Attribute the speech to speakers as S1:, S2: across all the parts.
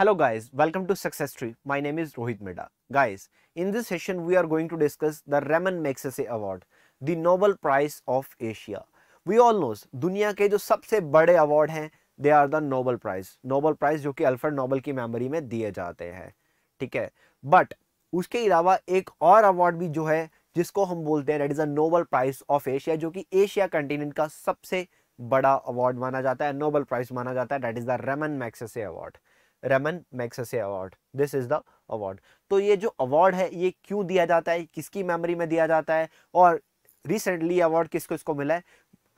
S1: Hello guys, welcome to Success Tree. My name is Rohit Meda. Guys, in this session we are going to discuss the Raman Magsaysay Award, the Nobel Prize of Asia. We all knows दुनिया के जो सबसे बड़े award हैं they are the Nobel Prize. Nobel Prize जो कि Alfred Nobel की memory में दिए जाते हैं ठीक है But उसके अलावा एक और अवार्ड भी जो है जिसको हम बोलते हैं that is the Nobel Prize of Asia, जो कि एशिया कंटिनेंट का सबसे बड़ा अवार्ड माना जाता है Nobel Prize माना जाता है that is the Ramon Magsaysay Award. Ramon Magsaysay award this is the award तो ये जो अवार्ड है ये क्यों दिया जाता है किसकी मेमोरी में दिया जाता है और रिसेंटली अवार्ड किसको इसको मिला है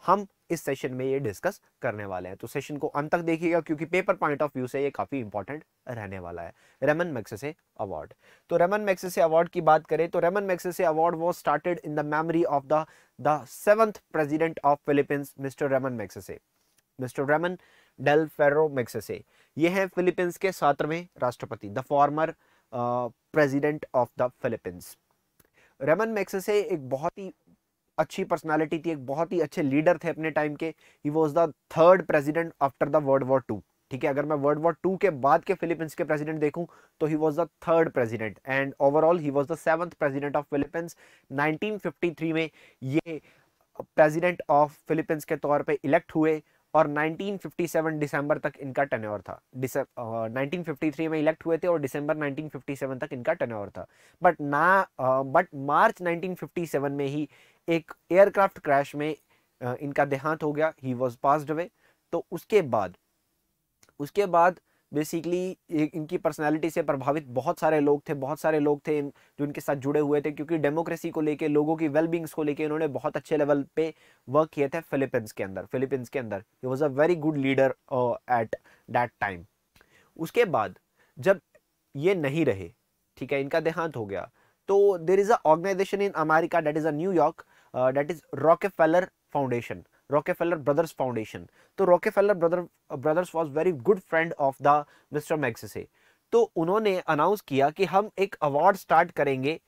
S1: हम इस सेशन में ये डिस्कस करने वाले हैं तो सेशन को अंत तक देखिएगा क्योंकि पेपर पॉइंट ऑफ व्यू से ये काफ़ी इंपॉर्टेंट रहने वाला है रेमन मैक्सेसे अवार्ड तो रेमन मैक्सेसे अवार्ड की बात करें तो Ramon Magsaysay award was started in the memory of the seventh president of Philippines mister Ramon Magsaysay mister Ramon del Fierro Magsaysay ये हैं फिलीपींस के सातवें राष्ट्रपति the former president of the Philippines Ramon Magsaysay एक बहुत ही अच्छी personality थी एक बहुत ही अच्छे लीडर थे अपने टाइम के ही was the third president after the world war two ठीक है अगर मैं वर्ल्ड वॉर टू के बाद के फिलीपींस के प्रेसिडेंट देखूं तो he was the third president and overall he was the seventh president of Philippines 1953 में ये प्रेसिडेंट ऑफ फिलीपींस के तौर पे इलेक्ट हुए और 1957 दिसंबर तक इनका टनोर था uh, 1953 में इलेक्ट हुए थे और दिसंबर 1957 तक इनका टनोर था बट ना बट मार्च 1957 में ही एक एयरक्राफ्ट क्रैश में uh, इनका देहांत हो गया ही वॉज पास्ड अवे तो उसके बाद उसके बाद बेसिकली इनकी पर्सनालिटी से प्रभावित बहुत सारे लोग थे बहुत सारे लोग थे जो इनके साथ जुड़े हुए थे क्योंकि डेमोक्रेसी को लेके लोगों की वेलबींग्स को लेके इन्होंने बहुत अच्छे लेवल पे वर्क किए थे फिलीपींस के अंदर फिलीपींस के अंदर he was a very good leader at that time उसके बाद जब ये नहीं रहे ठीक है इनका देहांत हो गया तो there is a organisation in America that is a New York that is Rockefeller foundation Rockefeller brothers foundation तो Rockefeller brother brothers was very good friend of the mister Magsaysay. तो उन्होंने अनाउंस किया कि हम एक अवार्ड स्टार्ट करेंगे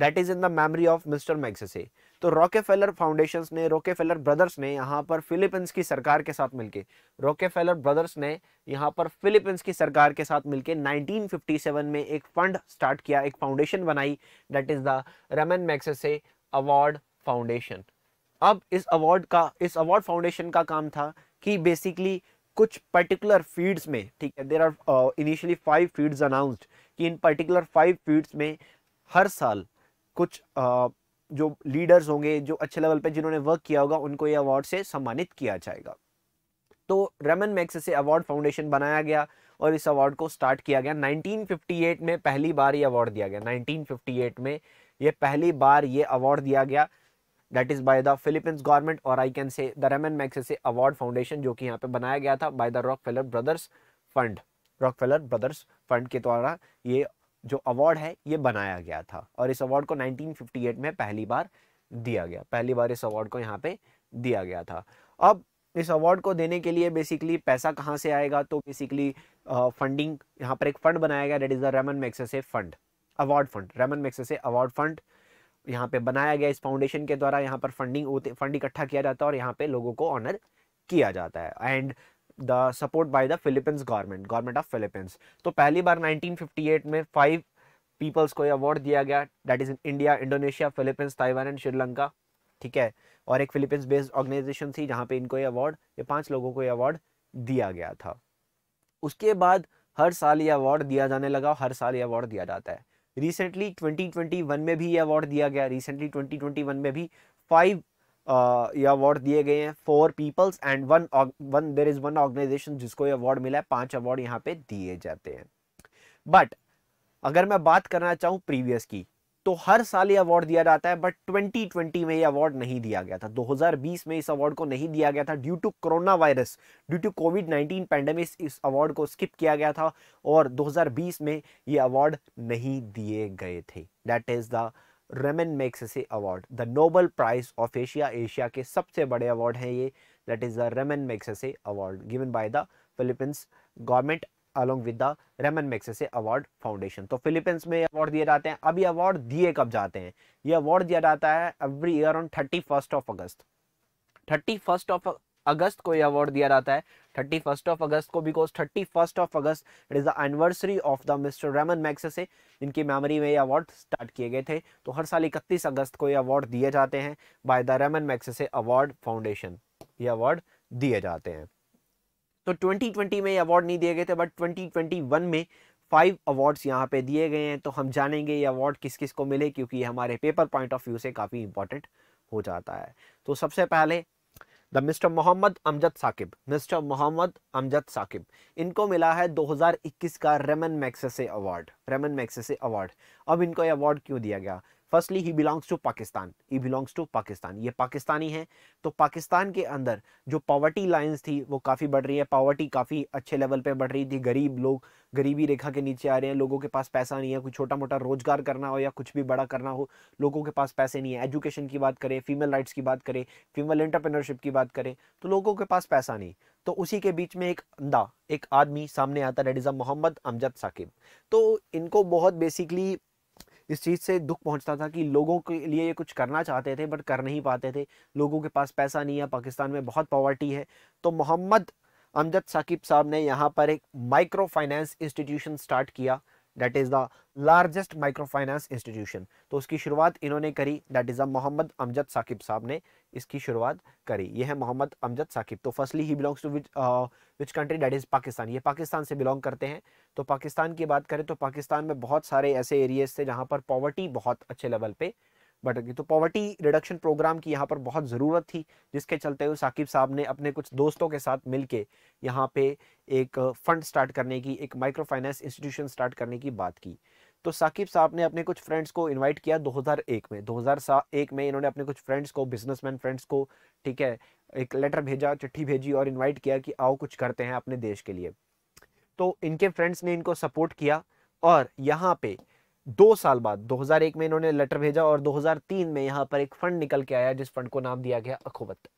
S1: that is in the memory of mister Magsaysay तो Rockefeller foundations ने रॉकेफेलर ब्रदर्स ने यहाँ पर फिलीपींस की सरकार के साथ मिलके रॉकेफेलर ब्रदर्स ने यहाँ पर फिलीपींस की सरकार के साथ मिलके 1957 में एक फंड स्टार्ट किया एक फाउंडेशन बनाई that is the Ramon Magsaysay award foundation अब इस अवार्ड का इस अवार्ड फाउंडेशन का काम था कि बेसिकली कुछ पर्टिकुलर फील्ड्स में ठीक है there are initially five fields announced कि इन पर्टिकुलर फाइव फील्ड्स में हर साल कुछ uh, जो लीडर्स होंगे जो अच्छे लेवल पे जिन्होंने वर्क किया होगा उनको ये अवार्ड से सम्मानित किया जाएगा तो Ramon Magsaysay award foundation बनाया गया और इस अवार्ड को स्टार्ट किया गया 1958 में पहली बार ये अवार्ड दिया गया 1958 में ये पहली बार ये अवार्ड दिया गया that is by the Philippines government और I can say the Ramon Magsaysay award foundation जो कि यहाँ पे बनाया गया था by the Rockefeller brothers fund Rockefeller brothers fund के द्वारा ये जो अवार्ड है ये बनाया गया था और इस अवार्ड को 1958 में पहली बार दिया गया पहली बार इस अवार्ड को यहाँ पे दिया गया था अब इस अवार्ड को देने के लिए बेसिकली पैसा कहाँ से आएगा तो बेसिकली फंडिंग यहाँ पर एक फंड बनाया गया that is the Ramon Magsaysay fund award fund Ramon Max Magsaysay award fund यहाँ पे बनाया गया इस फाउंडेशन के द्वारा यहाँ पर फंडिंग होते फंड इकट्ठा किया जाता है और यहाँ पे लोगों को ऑनर किया जाता है and the support by the Philippines government government of Philippines तो पहली बार 1958 में फाइव पीपल्स को अवार्ड दिया गया that is in India Indonesia Philippines Taiwan and Sri Lanka ठीक है और एक फिलिपींस बेस्ड ऑर्गेनाइजेशन थी जहाँ पे इनको ये अवार्ड ये पांच लोगों को ये अवार्ड दिया गया था उसके बाद हर साल ये अवार्ड दिया जाने लगा हर साल ये अवार्ड दिया जाता है रिसेंटली 2021 में भी ये अवार्ड दिया गया रिसेंटली 2021 में भी फाइव ये अवार्ड दिए गए हैं four peoples and one one there is one organization जिसको ये अवार्ड मिला है पांच अवार्ड यहाँ पे दिए जाते हैं बट अगर मैं बात करना चाहूँ प्रीवियस की तो हर साल ये अवार्ड दिया जाता है बट 2020 में ये अवार्ड नहीं दिया गया था 2020 में इस अवार्ड को नहीं दिया गया था due to corona virus due to covid 19 pandemic इस अवार्ड को स्किप किया गया था और 2020 में ये अवार्ड नहीं दिए गए थे that is the Ramon Magsaysay award the Nobel prize of Asia Asia के सबसे बड़े अवार्ड हैं ये that is the Ramon Magsaysay award given by the Philippines government along with the Ramon Magsaysay award foundation तो Philippines में award दिए जाते हैं अब ये अवार्ड दिए कब जाते हैं ये अवार्ड दिया जाता है every year on thirty first of August thirty first of August को यह अवार्ड दिया जाता है थर्टी फर्स्ट ऑफ अगस्त को because thirty first of August it is the anniversary of the mister Ramon Magsaysay इनकी मेमोरी में ये award start किए गए थे तो हर साल इकतीस अगस्त को ये अवार्ड दिए जाते हैं by the Ramon Magsaysay award foundation ये अवार्ड दिए जाते हैं तो 2020 में अवार्ड नहीं दिए गए थे बट 2021 में फाइव अवार्ड्स यहाँ पे दिए गए हैं तो हम जानेंगे ये अवार्ड किस किस को मिले क्योंकि ये हमारे पेपर पॉइंट ऑफ व्यू से काफ़ी इंपॉर्टेंट हो जाता है तो सबसे पहले the mister Mohammad Amjad Saqib mister Mohammad Amjad Saqib इनको मिला है 2021 का Ramon Magsaysay award Ramon Magsaysay award अब इनको ये अवार्ड क्यों दिया गया firstly he belongs to Pakistan he belongs to Pakistan ये पाकिस्तानी है तो पाकिस्तान के अंदर जो पावर्टी लाइंस थी वो काफ़ी बढ़ रही है पावर्टी काफ़ी अच्छे लेवल पे बढ़ रही थी गरीब लोग गरीबी रेखा के नीचे आ रहे हैं लोगों के पास पैसा नहीं है कोई छोटा मोटा रोजगार करना हो या कुछ भी बड़ा करना हो लोगों के पास पैसे नहीं है एजुकेशन की बात करें फीमेल राइट्स की बात करें फीमेल एंटरप्रेनरशिप की बात करें तो लोगों के पास पैसा नहीं तो उसी के बीच में एक अंदा एक आदमी सामने आता है that is a Mohammad Amjad Saqib तो इनको बहुत बेसिकली इस चीज़ से दुख पहुंचता था कि लोगों के लिए ये कुछ करना चाहते थे बट कर नहीं पाते थे लोगों के पास पैसा नहीं है पाकिस्तान में बहुत पॉवर्टी है तो मोहम्मद अमजद साकिब साहब ने यहाँ पर एक माइक्रो फाइनेंस इंस्टीट्यूशन स्टार्ट किया that is the largest micro finance institution तो उसकी शुरुआत इन्होंने करी that is the Mohammad Amjad Saqib sahab ने इसकी शुरुआत करी ये है मोहम्मद अमजद साकिब तो firstly he belongs to which which country that is Pakistan ये पाकिस्तान से बिलोंग करते हैं तो पाकिस्तान की बात करें तो पाकिस्तान में बहुत सारे ऐसे एरियाज थे जहाँ पर पॉवर्टी बहुत अच्छे लेवल पे भटकी तो पॉवर्टी रिडक्शन प्रोग्राम की यहाँ पर बहुत ज़रूरत थी जिसके चलते हुए साकिब साहब ने अपने कुछ दोस्तों के साथ मिलके यहाँ पे एक फंड स्टार्ट करने की एक माइक्रो फाइनेंस इंस्टीट्यूशन स्टार्ट करने की बात की तो साकिब साहब ने अपने कुछ फ्रेंड्स को इनवाइट किया 2001 में 2001 में इन्होंने अपने कुछ फ्रेंड्स को बिजनेस फ्रेंड्स को ठीक है एक लेटर भेजा चिट्ठी भेजी और इन्वाइट किया कि आओ कुछ करते हैं अपने देश के लिए तो इनके फ्रेंड्स ने इनको सपोर्ट किया और यहाँ पर दो साल बाद 2001 में इन्होंने लेटर भेजा और 2003 में यहां पर एक फंड निकल के आया जिस फंड को नाम दिया गया अखोवत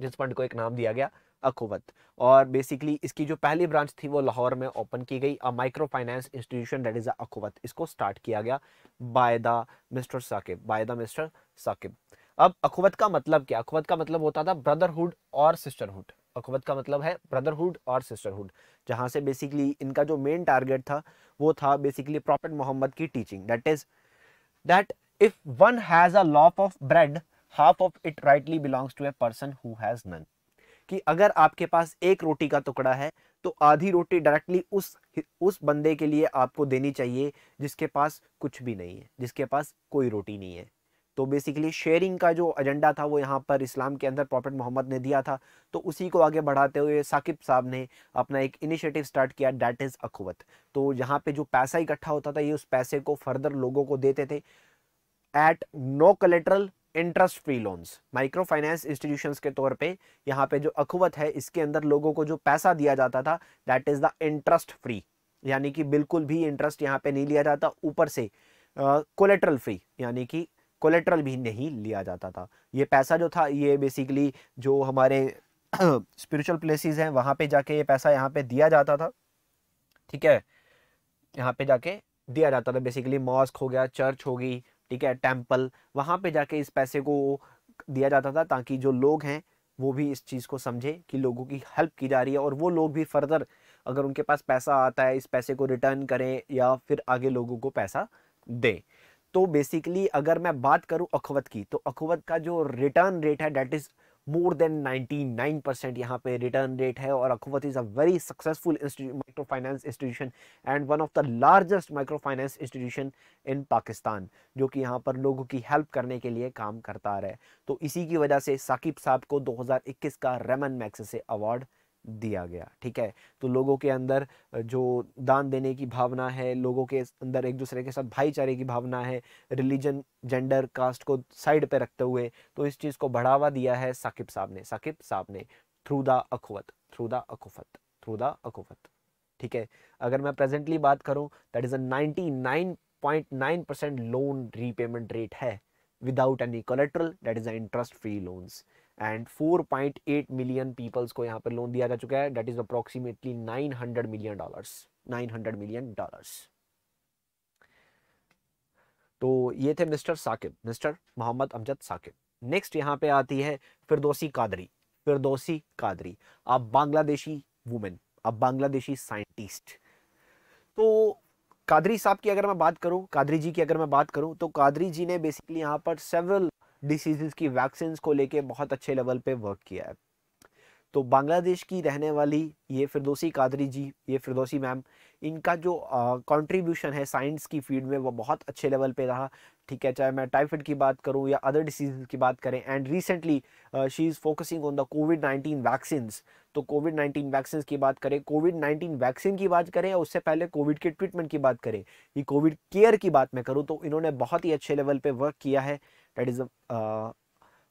S1: जिस फंड को एक नाम दिया गया अखोवत और बेसिकली इसकी जो पहली ब्रांच थी वो लाहौर में ओपन की गई a micro finance institution that is Akhuwat इसको स्टार्ट किया गया by the mister Saqib by the mister Saqib अब अखुवत का मतलब क्या अखुवत का मतलब होता था ब्रदरहुड और सिस्टरहुड अखुवत का मतलब है ब्रदरहुड और सिस्टरहुड जहां से बेसिकली इनका जो मेन टारगेट था वो था बेसिकली प्रॉफिट मोहम्मद की teaching that is that if one has a loaf of bread half of it rightly belongs to a person who has none कि अगर आपके पास एक रोटी का टुकड़ा है तो आधी रोटी डायरेक्टली उस उस बंदे के लिए आपको देनी चाहिए जिसके पास कुछ भी नहीं है जिसके पास कोई रोटी नहीं है तो बेसिकली शेयरिंग का जो एजेंडा था वो यहाँ पर इस्लाम के अंदर प्रॉफिट मोहम्मद ने दिया था तो उसी को आगे बढ़ाते हुए साकिब साहब ने अपना एक इनिशिएटिव स्टार्ट किया डैट इज़ अखुवत तो यहाँ पे जो पैसा इकट्ठा होता था ये उस पैसे को फर्दर लोगों को देते थे at no collateral interest free loans micro finance institution के तौर पे यहाँ पे जो अखुवत है इसके अंदर लोगों को जो पैसा दिया जाता था that is the interest free यानी कि बिल्कुल भी इंटरेस्ट यहाँ पे नहीं लिया जाता ऊपर से कोलेट्रल फ्री यानी कि कोलेट्रल भी नहीं लिया जाता था ये पैसा जो था ये बेसिकली जो हमारे स्पिरिचुअल प्लेसेस हैं वहाँ पे जाके ये पैसा यहाँ पे दिया जाता था ठीक है यहाँ पे जाके दिया जाता था बेसिकली मॉस्क हो गया चर्च होगी ठीक है टेम्पल वहाँ पे जाके इस पैसे को दिया जाता था ताकि जो लोग हैं वो भी इस चीज़ को समझे कि लोगों की हेल्प की जा रही है और वो लोग भी फर्दर अगर उनके पास पैसा आता है इस पैसे को रिटर्न करें या फिर आगे लोगों को पैसा दें तो बेसिकली अगर मैं बात करूं अखवत की तो अखवत का जो रिटर्न रेट है that is more than 99 percent यहाँ पे रिटर्न रेट है और Akhuwat is a very successful micro finance institution and one of the largest micro finance institution in Pakistan जो कि यहाँ पर लोगों की हेल्प करने के लिए काम करता रहे तो इसी की वजह से साकिब साहब को 2021 का रेमन मैक्स अवार्ड दिया गया ठीक है तो लोगों के अंदर जो दान देने की भावना है लोगों के अंदर एक दूसरे के साथ भाईचारे की भावना है रिलीजन जेंडर कास्ट को साइड पे रखते हुए तो इस चीज़ को बढ़ावा दिया है साकिब साहब ने साकिब साहब ने through the Akhuwat through the Akhuwat through the Akhuwat ठीक है अगर मैं प्रेजेंटली बात करूँ that is a ninety nine point nine percent loan repayment rate है without any collateral that is a interest free loans and 4.8 million peoples को यहाँ पर लोन दिया जा चुका है that is approximately 900 million dollars 900 million dollars तो ये थे mister Saqib mister Mohammad Amjad Saqib next यहाँ पे आती है फिरदोसी कादरी फिरदोसी कादरी अब बांग्लादेशी वुमेन अब बांग्लादेशी साइंटिस्ट तो कादरी साहब की अगर मैं बात करूं कादरी जी की अगर मैं बात करूं तो कादरी जी ने बेसिकली यहां पर सेवरल डिसीज़ की वैक्सीन को लेके बहुत अच्छे लेवल पे वर्क किया है तो बांग्लादेश की रहने वाली ये फिरदोसी कादरी जी ये फिरदोसी मैम इनका जो कंट्रीब्यूशन है साइंस की फील्ड में वो बहुत अच्छे लेवल पे रहा ठीक है चाहे मैं टाइफाइड की बात करूँ या अदर डिसीज की बात करें and recently she is focusing on the covid nineteen vaccine तो कोविड नाइन्टीन वैक्सीन की बात करें कोविड नाइन्टीन वैक्सीन की बात करें या उससे पहले कोविड के ट्रीटमेंट की बात करें ये कोविड केयर की बात मैं करूँ तो इन्होंने बहुत ही अच्छे लेवल पर वर्क किया है that is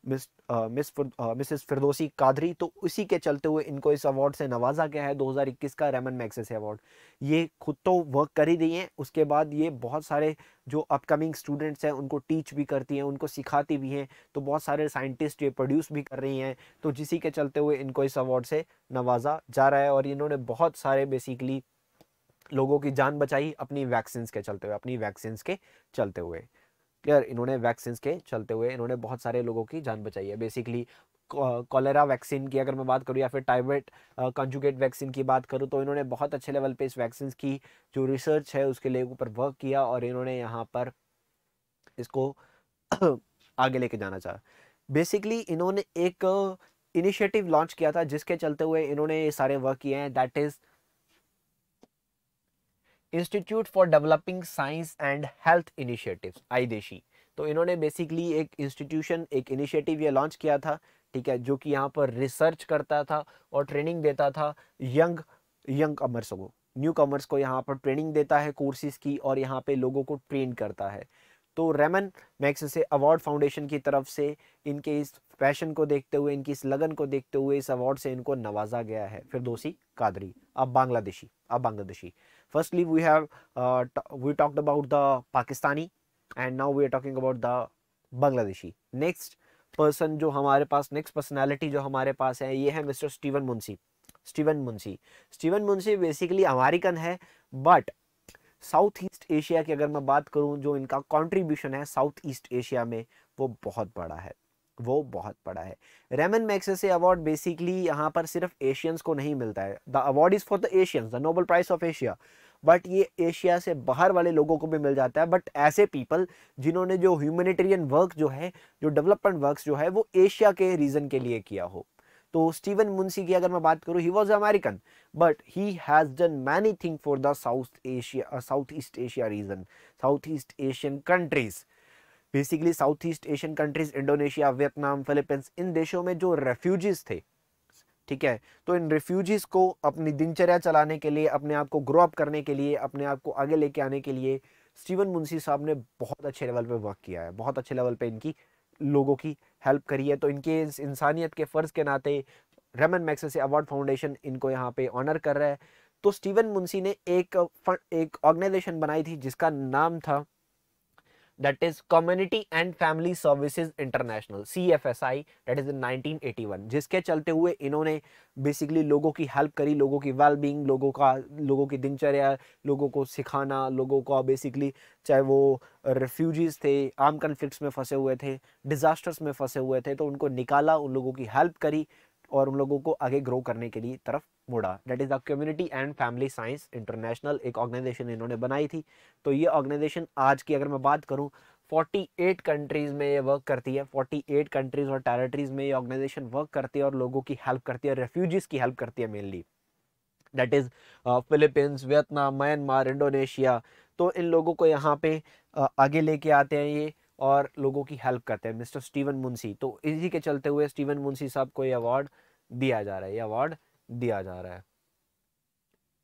S1: miss miss missus Firdausi Qadri तो उसी के चलते हुए इनको इस अवार्ड से नवाजा गया है 2021 का रेमन मैक्सेस अवार्ड ये खुद तो वर्क कर ही रही हैं उसके बाद ये बहुत सारे जो अपकमिंग स्टूडेंट्स हैं उनको टीच भी करती हैं उनको सिखाती भी हैं तो बहुत सारे साइंटिस्ट ये प्रोड्यूस भी कर रही हैं तो जिसी के चलते हुए इनको इस अवार्ड से नवाजा जा रहा है और इन्होंने बहुत सारे बेसिकली लोगों की जान बचाई अपनी वैक्सीन के चलते हुए अपनी वैक्सीन के चलते हुए क्लियर इन्होंने वैक्सीन के चलते हुए इन्होंने बहुत सारे लोगों की जान बचाई है बेसिकली कॉलेरा वैक्सीन की अगर मैं बात करूँ या फिर टाइबेट कंजुगेट वैक्सीन की बात करूँ तो इन्होंने बहुत अच्छे लेवल पे इस वैक्सीन की जो रिसर्च है उसके लिए ऊपर वर्क किया और इन्होंने यहाँ पर इसको आगे लेके जाना चाह बेसिकली इन्होंने एक इनिशिएटिव uh, लॉन्च किया था जिसके चलते हुए इन्होंने ये सारे वर्क किए हैं that is institute for developing science and health initiatives IDESHI तो इन्होंने बेसिकली एक इंस्टीट्यूशन एक इनिशिएटिव ये लॉन्च किया था ठीक है जो कि यहाँ पर रिसर्च करता था और ट्रेनिंग देता था यंग यंग कमर्स को न्यू कमर्स को यहाँ पर ट्रेनिंग देता है कोर्सेज की और यहाँ पे लोगों को ट्रेन करता है तो Ramon Magsaysay award foundation की तरफ से इनके इस पैशन को देखते हुए इनकी इस लगन को देखते हुए इस अवार्ड से इनको नवाजा गया है फिर दोषी कादरी अब बांग्लादेशी अब Bangladeshi firstly we have uh, we talked about the pakistani and now we are talking about the bangladeshi next person जो हमारे पास नेक्स्ट पर्सनालिटी जो हमारे पास है ये है mister Steven Muncy Steven Muncy Steven Muncy basically American है बट साउथ ईस्ट एशिया की अगर मैं बात करूं जो इनका कंट्रीब्यूशन है साउथ ईस्ट एशिया में वो बहुत बड़ा है वो बहुत बड़ा है रेमन से अवार्ड बेसिकली यहाँ पर सिर्फ एशियंस को नहीं मिलता है the award is for the Asians the Nobel prize of Asia but ये एशिया से बाहर वाले लोगों को भी मिल जाता है बट ऐसे पीपल जिन्होंने जो ह्यूमनिटेरियन वर्क जो है जो डेवलपमेंट वर्क जो है वो एशिया के रीजन के लिए किया हो तो स्टीवन मुंसी की अगर मैं बात करूँ he was American but he has done many thing for the south Asia south east Asia region south east Asian countries basically south east Asian countries Indonesia Vietnam Philippines इन देशों में जो रेफ्यूजीज थे ठीक है तो इन रिफ्यूजीज को अपनी दिनचर्या चलाने के लिए अपने आप को ग्रो अप करने के लिए अपने आप को आगे लेके आने के लिए स्टीवन मुंशी साहब ने बहुत अच्छे लेवल पे वर्क किया है बहुत अच्छे लेवल पे इनकी लोगों की हेल्प करी है तो इनके इस इंसानियत के फ़र्ज़ के नाते रेमन मैक्सेसे अवार्ड फाउंडेशन इनको यहाँ पे ऑनर कर रहा है तो स्टीवन मुंशी ने एक एक ऑर्गेनाइजेशन बनाई थी जिसका नाम था that is Community and Family Services International CFSI that is in 1981 जिसके चलते हुए इन्होंने बेसिकली लोगों की हेल्प करी लोगों की वेल बींग लोगों का लोगों की दिनचर्या लोगों को सिखाना लोगों को बेसिकली चाहे वो रेफ्यूजीज़ थे आर्म कन्फ्लिक्ट्स में फंसे हुए थे डिज़ास्टर्स में फंसे हुए थे तो उनको निकाला उन लोगों की हेल्प करी और उन लोगों को आगे ग्रो करने के लिए तरफ मुड़ा that is the community and family science international एक ऑर्गेनाइजेशन इन्होंने बनाई थी तो ये ऑर्गेनाइजेशन आज की अगर मैं बात करूँ 48 कंट्रीज़ में ये वर्क करती है 48 कंट्रीज़ और टेरिटरीज़ में ये ऑर्गेनाइजेशन वर्क करती है और लोगों की हेल्प करती है रेफ्यूजीज़ की हेल्प करती है mainly that is Philippines Vietnam Myanmar Indonesia तो इन लोगों को यहाँ पे uh, आगे लेके आते हैं ये और लोगों की हेल्प करते हैं मिस्टर स्टीवन मुंशी तो इसी के चलते हुए स्टीवन मुंशी साहब को ये अवार्ड दिया जा रहा है ये अवार्ड दिया जा रहा है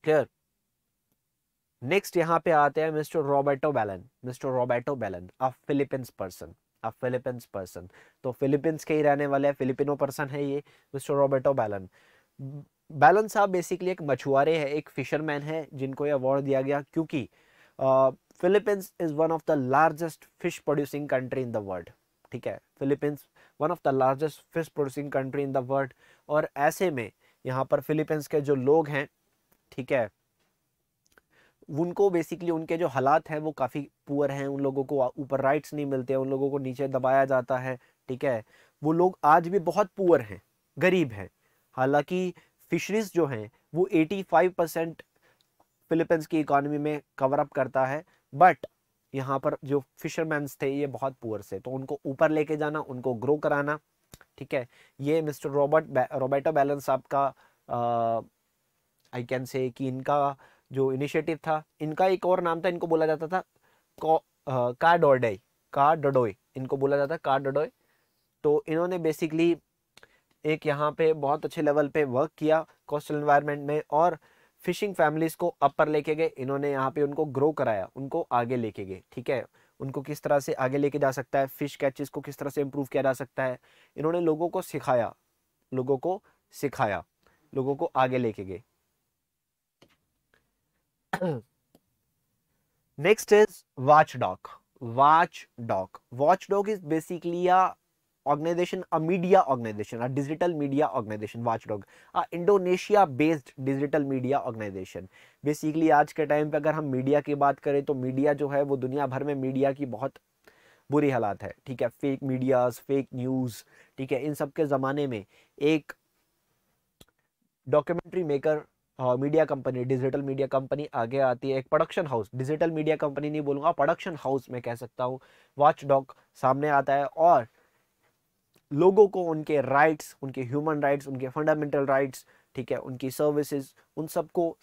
S1: क्लियर नेक्स्ट यहाँ पे आते हैं mister Roberto Ballon mister Roberto Ballon a Philippines person a Philippines person तो फिलीपींस के ही रहने वाले हैं फिलिपिनो पर्सन है ये मिस्टर रॉबर्टो बैलन बैलन साहब बेसिकली एक मछुआरे हैं एक फिशरमैन है जिनको ये अवार्ड दिया गया क्योंकि Philippines is one of the largest fish producing country in the world ठीक है Philippines one of the largest fish producing country in the world और ऐसे में यहाँ पर फिलीपींस के जो लोग हैं ठीक है उनको बेसिकली उनके जो हालात हैं वो काफ़ी पुअर हैं उन लोगों को ऊपर राइट्स नहीं मिलते उन लोगों को नीचे दबाया जाता है ठीक है वो लोग आज भी बहुत पुअर हैं गरीब हैं हालांकि फिशरीज जो हैं वो 85 परसेंट फिलीपींस की इकॉनमी में कवर अप करता है बट यहाँ पर जो फिशरमैन थे ये बहुत पुअर से तो उनको ऊपर लेके जाना उनको ग्रो कराना ठीक है ये मिस्टर रॉबर्ट रोबेटो बैलेंस आपका आई कैन से कि इनका जो इनिशिएटिव था इनका एक और नाम था इनको बोला जाता था का डोडे का डडोय इनको बोला जाता था का डडोय तो इन्होंने बेसिकली एक यहाँ पे बहुत अच्छे लेवल पे वर्क किया कोस्टल इन्वायरमेंट में और फिशिंग फैमिलीज को अपर लेके गए इन्होंने यहाँ पे उनको ग्रो कराया उनको आगे लेके गए ठीक है उनको किस तरह से आगे लेके जा सकता है फिश कैचेस को किस तरह से इम्प्रूव किया जा सकता है इन्होंने लोगों को सिखाया लोगों को सिखाया लोगों को आगे लेके गए next is watch doc watch doc watch doc is basically organization a media organization a digital media organization organization, dog a Indonesia based digital media organization basically आज के टाइम पे अगर हम मीडिया की बात करें तो मीडिया जो है वो दुनिया भर में मीडिया की बहुत बुरी हालात है ठीक है फेक मीडियाज फेक न्यूज़ ठीक है इन सब के ज़माने में एक documentary maker media company digital media company आगे आती है एक production house digital media company नहीं बोलूँगा प्रोडक्शन हाउस में कह सकता हूँ वॉच डॉग सामने आता है और लोगों को उनके राइट्स उनके ह्यूमन राइट्स उनके फंडामेंटल राइट्स ठीक है उनकी सर्विसेज उन सबको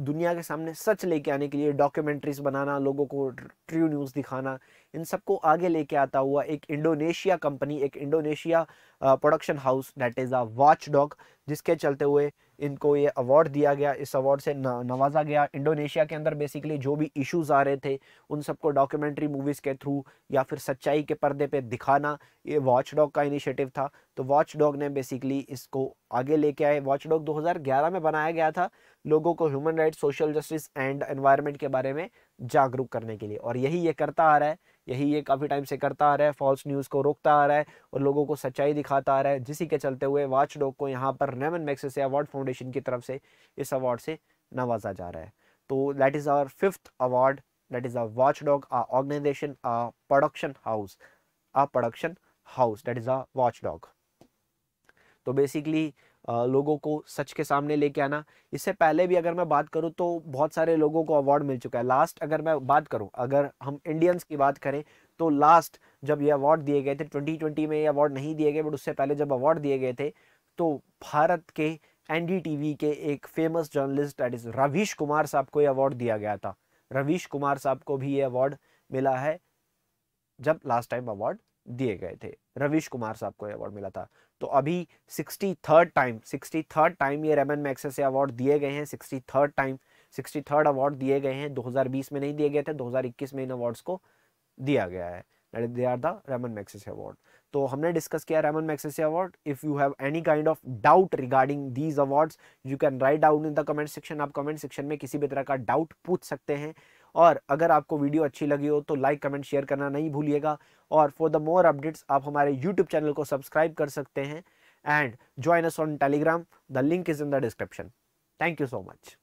S1: दुनिया के सामने सच लेके आने के लिए डॉक्यूमेंट्रीज बनाना लोगों को ट्रू न्यूज़ दिखाना इन सबको आगे लेके आता हुआ एक इंडोनेशिया कंपनी एक Indonesia production house that is a watch dog जिसके चलते हुए इनको ये अवार्ड दिया गया इस अवार्ड से नवाजा गया इंडोनेशिया के अंदर बेसिकली जो भी इश्यूज आ रहे थे उन सबको डॉक्यूमेंट्री मूवीज़ के थ्रू या फिर सच्चाई के पर्दे पे दिखाना ये वॉच डॉग का इनिशिएटिव था तो वॉच डॉग ने बेसिकली इसको आगे लेके आए वॉच डॉग दो में बनाया गया था लोगों को human right social justice and environment के बारे में जागरूक करने के लिए और यही ये करता आ रहा है यही ये काफ़ी टाइम से करता आ रहा है फॉल्स न्यूज़ को रोकता आ रहा है और लोगों को सच्चाई दिखाता आ रहा है जिसी के चलते हुए वाच डॉग को यहाँ पर रेमन मैक्सेस अवार्ड फाउंडेशन की तरफ से इस अवार्ड से नवाजा जा रहा है तो that is our fifth award that is a watch dog ah organization ah production house ah production house that is a watch dog तो बेसिकली लोगों को सच के सामने लेके आना इससे पहले भी अगर मैं बात करूँ तो बहुत सारे लोगों को अवार्ड मिल चुका है लास्ट अगर मैं बात करूँ अगर हम इंडियंस की बात करें तो लास्ट जब ये अवार्ड दिए गए थे 2020 में ये अवार्ड नहीं दिए गए बट उससे पहले जब अवार्ड दिए गए थे तो भारत के वी के एक famous journalist that is Ravish Kumar sahab को ये अवार्ड दिया गया था रवीश कुमार साहब को भी ये अवार्ड मिला है जब लास्ट टाइम अवार्ड दिए गए थे रविश कुमार साहब को अवार्ड मिला था तो अभी sixty third time sixty third time ये रेमन मैक्स से अवार्ड दिए गए हैं sixty third time sixty third award दिए गए हैं 2020 में नहीं दिए गए थे 2021 में इन अवार्ड्स को दिया गया है they are the Ramon Magsaysay award तो हमने डिस्कस किया Ramon Magsaysay award if you have any kind of doubt regarding these awards you can write down in the comment section आप कमेंट सेक्शन में किसी भी तरह का डाउट पूछ सकते हैं और अगर आपको वीडियो अच्छी लगी हो तो लाइक कमेंट शेयर करना नहीं भूलिएगा और फॉर द मोर अपडेट्स आप हमारे यूट्यूब चैनल को सब्सक्राइब कर सकते हैं and join us on Telegram the link is in the description thank you so much